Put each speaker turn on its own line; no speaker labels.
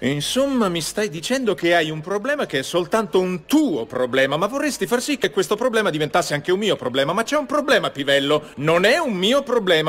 Insomma, mi stai dicendo che hai un problema che è soltanto un tuo problema, ma vorresti far sì che questo problema diventasse anche un mio problema, ma c'è un problema, Pivello, non è un mio problema.